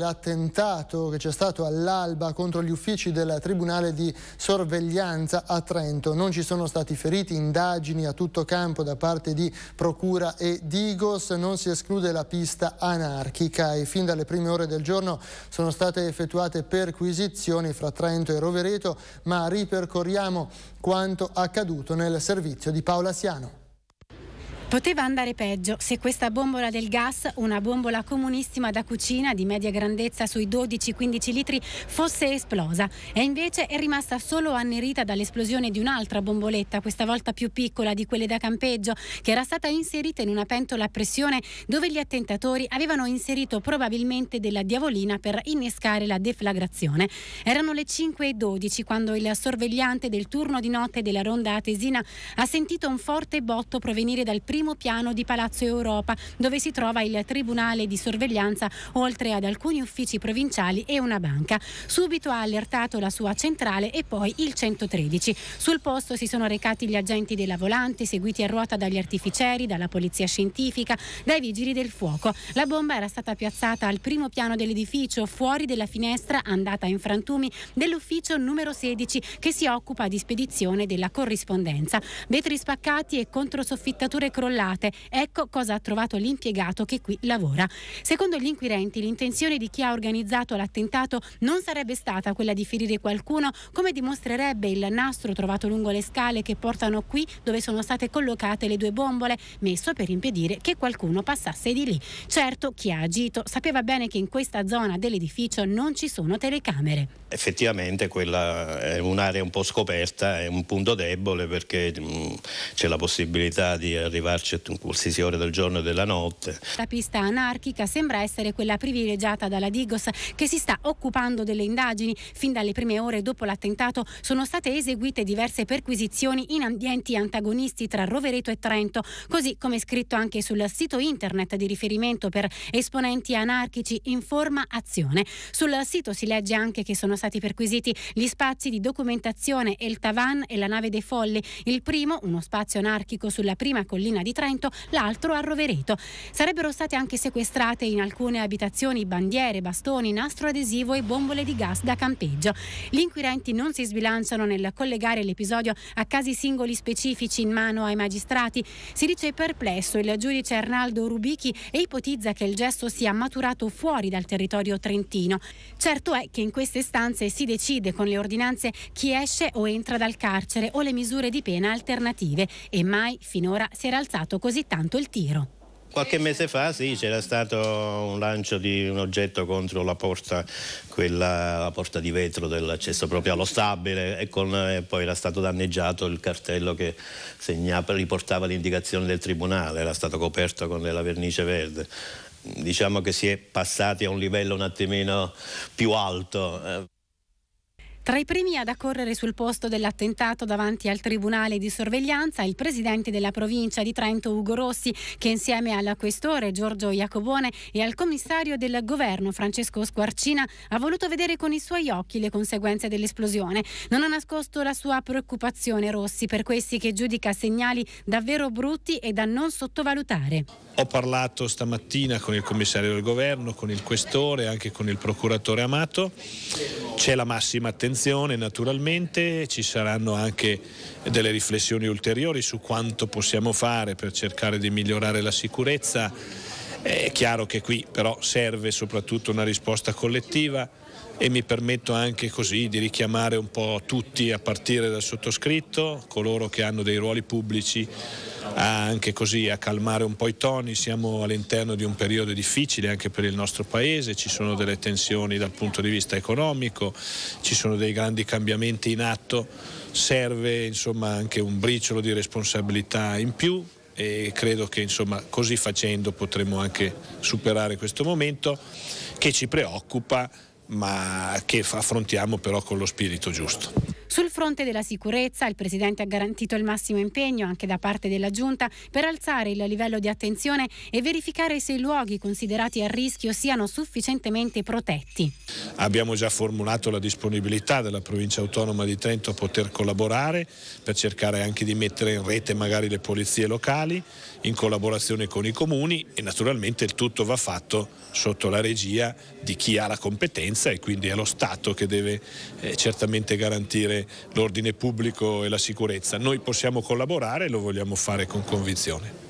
l'attentato che c'è stato all'alba contro gli uffici del Tribunale di Sorveglianza a Trento. Non ci sono stati feriti, indagini a tutto campo da parte di Procura e Digos, non si esclude la pista anarchica e fin dalle prime ore del giorno sono state effettuate perquisizioni fra Trento e Rovereto, ma ripercorriamo quanto accaduto nel servizio di Paola Siano. Poteva andare peggio se questa bombola del gas, una bombola comunissima da cucina di media grandezza sui 12-15 litri, fosse esplosa e invece è rimasta solo annerita dall'esplosione di un'altra bomboletta, questa volta più piccola di quelle da campeggio, che era stata inserita in una pentola a pressione dove gli attentatori avevano inserito probabilmente della diavolina per innescare la deflagrazione. Erano le 5.12 quando il sorvegliante del turno di notte della ronda atesina ha sentito un forte botto provenire dal primo primo piano di Palazzo Europa, dove si trova il Tribunale di sorveglianza, oltre ad alcuni uffici provinciali e una banca. Subito ha allertato la sua centrale e poi il 113. Sul posto si sono recati gli agenti della volante, seguiti a ruota dagli artificieri, dalla polizia scientifica, dai vigili del fuoco. La bomba era stata piazzata al primo piano dell'edificio, fuori della finestra andata in frantumi dell'ufficio numero 16 che si occupa di spedizione della corrispondenza. Vetri spaccati e controsoffittature crollate controllate. Ecco cosa ha trovato l'impiegato che qui lavora. Secondo gli inquirenti, l'intenzione di chi ha organizzato l'attentato non sarebbe stata quella di ferire qualcuno, come dimostrerebbe il nastro trovato lungo le scale che portano qui dove sono state collocate le due bombole, messo per impedire che qualcuno passasse di lì. Certo, chi ha agito sapeva bene che in questa zona dell'edificio non ci sono telecamere. Effettivamente quella è un'area un po' scoperta, è un punto debole perché mh, c'è la possibilità di arrivare gadget in qualsiasi ora del giorno e della notte. La pista anarchica sembra essere quella privilegiata dalla Digos che si sta occupando delle indagini. Fin dalle prime ore dopo l'attentato sono state eseguite diverse perquisizioni in ambienti antagonisti tra Rovereto e Trento, così come scritto anche sul sito internet di riferimento per esponenti anarchici in forma azione. Sul sito si legge anche che sono stati perquisiti gli spazi di documentazione El Tavan e la nave dei folli, il primo uno spazio anarchico sulla prima collina di di Trento, l'altro a Rovereto. Sarebbero state anche sequestrate in alcune abitazioni bandiere, bastoni, nastro adesivo e bombole di gas da campeggio. Gli inquirenti non si sbilanciano nel collegare l'episodio a casi singoli specifici in mano ai magistrati. Si dice perplesso il giudice Arnaldo Rubichi e ipotizza che il gesto sia maturato fuori dal territorio trentino. Certo è che in queste stanze si decide con le ordinanze chi esce o entra dal carcere o le misure di pena alternative e mai finora si era alzato aumentato così tanto il tiro. Qualche mese fa sì, c'era stato un lancio di un oggetto contro la porta, quella, la porta di vetro dell'accesso proprio allo stabile e, con, e, poi era stato danneggiato il cartello che segnava, riportava l'indicazione del tribunale, era stato coperto con della vernice verde. Diciamo che si è passati a un livello un attimino più alto. Eh. Tra i primi ad accorrere sul posto dell'attentato davanti al Tribunale di sorveglianza il presidente della provincia di Trento Ugo Rossi, che insieme al questore Giorgio Iacobone e al commissario del governo Francesco Squarcina ha voluto vedere con i suoi occhi le conseguenze dell'esplosione. Non ha nascosto la sua preoccupazione Rossi per questi che giudica segnali davvero brutti e da non sottovalutare. Ho parlato stamattina con il commissario del governo, con il questore, anche con il procuratore Amato. C'è la massima attenzione attenzione naturalmente, ci saranno anche delle riflessioni ulteriori su quanto possiamo fare per cercare di migliorare la sicurezza. È chiaro che qui però serve soprattutto una risposta collettiva e mi permetto anche così di richiamare un po' tutti a partire dal sottoscritto, coloro che hanno dei ruoli pubblici anche così a calmare un po' i toni, siamo all'interno di un periodo difficile anche per il nostro paese, ci sono delle tensioni dal punto di vista economico, ci sono dei grandi cambiamenti in atto, serve insomma anche un briciolo di responsabilità in più e credo che insomma, così facendo potremo anche superare questo momento che ci preoccupa ma che affrontiamo però con lo spirito giusto. Sul fronte della sicurezza il Presidente ha garantito il massimo impegno anche da parte della Giunta per alzare il livello di attenzione e verificare se i luoghi considerati a rischio siano sufficientemente protetti. Abbiamo già formulato la disponibilità della provincia autonoma di Trento a poter collaborare per cercare anche di mettere in rete magari le polizie locali in collaborazione con i comuni e naturalmente il tutto va fatto sotto la regia di chi ha la competenza e quindi è lo Stato che deve eh, certamente garantire l'ordine, pubblico e la sicurezza. Noi possiamo collaborare e lo vogliamo fare con convinzione.